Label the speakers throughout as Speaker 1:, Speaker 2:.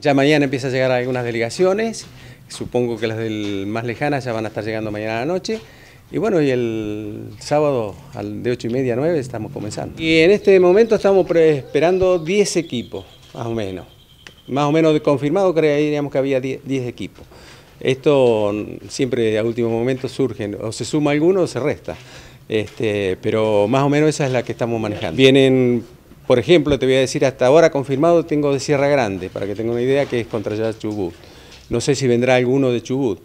Speaker 1: Ya mañana empiezan a llegar algunas delegaciones, supongo que las más lejanas ya van a estar llegando mañana a la noche. Y bueno, y el sábado de 8 y media a 9 estamos comenzando. Y en este momento estamos esperando 10 equipos, más o menos. Más o menos confirmado creíamos que había 10 equipos. Esto siempre a último momento surge, o se suma alguno o se resta. Este, pero más o menos esa es la que estamos manejando. Vienen por ejemplo, te voy a decir, hasta ahora confirmado tengo de Sierra Grande, para que tenga una idea, que es contra Chubut. No sé si vendrá alguno de Chubut.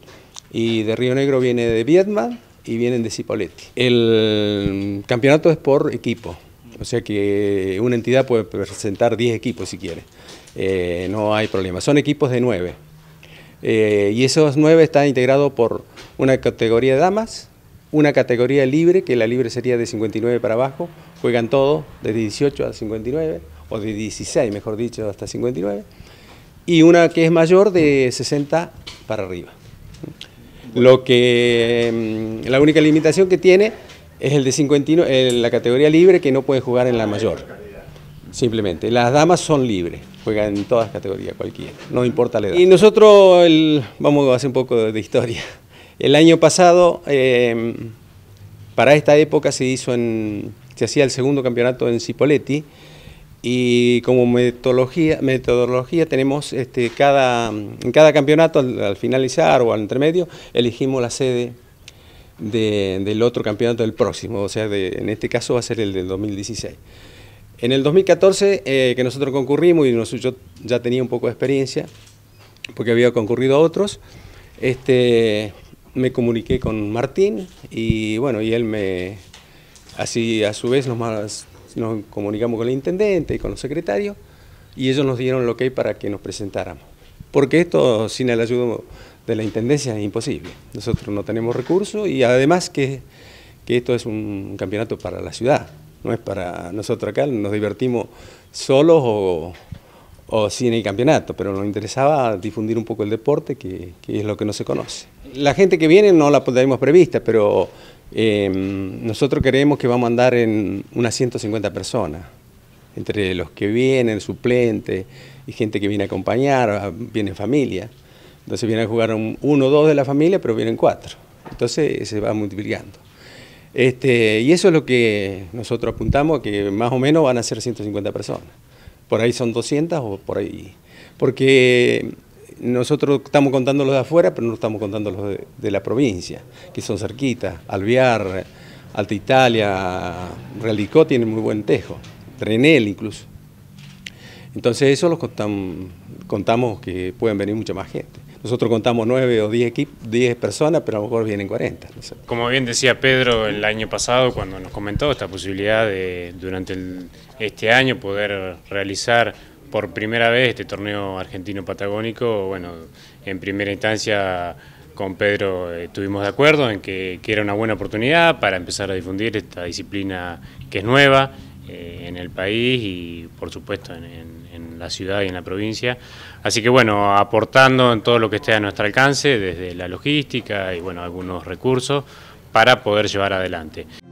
Speaker 1: Y de Río Negro viene de Vietnam y vienen de Cipolletti. El campeonato es por equipo, o sea que una entidad puede presentar 10 equipos si quiere. Eh, no hay problema. Son equipos de 9. Eh, y esos 9 están integrados por una categoría de damas, una categoría libre, que la libre sería de 59 para abajo, juegan todos de 18 a 59, o de 16, mejor dicho, hasta 59, y una que es mayor de 60 para arriba. Lo que mm, la única limitación que tiene es el de 59, eh, la categoría libre que no puede jugar en la mayor. Simplemente, las damas son libres, juegan en todas categorías, cualquier, no importa la edad. Y nosotros, vamos a hacer un poco de historia. El año pasado, em, para esta época, se hizo en, se hacía el segundo campeonato en Cipoletti y como metodología, tenemos este, cada, en cada campeonato, al, finalizar o al entremedio, elegimos la sede del otro campeonato del próximo, o sea, en este caso va a ser el del 2016. En el 2014, eh, que nosotros concurrimos y yo ya tenía un poco de experiencia, porque había concurrido a otros, este, me comuniqué con Martín y bueno, y él me, así a su vez nos, comunicamos con el intendente y con los secretarios y ellos nos dieron lo que hay para que nos presentáramos. Porque esto sin el ayuda de la Intendencia es imposible. Nosotros no tenemos recursos y además que, que esto es un campeonato para la ciudad, no es para nosotros acá, nos divertimos solos o, o sí en el campeonato, pero nos interesaba difundir un poco el deporte, que, que, es lo que no se conoce. La gente que viene no la pondríamos prevista, pero em, nosotros creemos que vamos a andar en unas 150 personas, entre los que vienen, suplentes, y gente que viene a acompañar, ah, viene familia. Entonces vienen a jugar uno o dos de la familia, pero vienen cuatro. Entonces se va multiplicando. Este, y eso es lo que nosotros apuntamos, que más o menos van a ser 150 personas por ahí son 200 o por ahí. Porque nosotros estamos contando los de afuera, pero no estamos contando los de, la provincia, que son cerquitas. Alviar, Alta Italia, Relicó tiene muy buen tejo, Trenel incluso. Entonces eso los contamos que pueden venir mucha más gente. Nosotros contamos 9 o 10, 10 personas, pero a lo mejor vienen 40.
Speaker 2: Como bien decía Pedro el año pasado cuando nos comentó esta posibilidad de durante este año poder realizar por primera vez este torneo argentino patagónico, bueno, en primera instancia con Pedro eh, estuvimos de acuerdo en que, era una buena oportunidad para empezar a difundir esta disciplina que es nueva eh, en el país y por supuesto en, en, la ciudad y en la provincia. Así que bueno, aportando en todo lo que esté a nuestro alcance, desde la logística y bueno, algunos recursos para poder llevar adelante.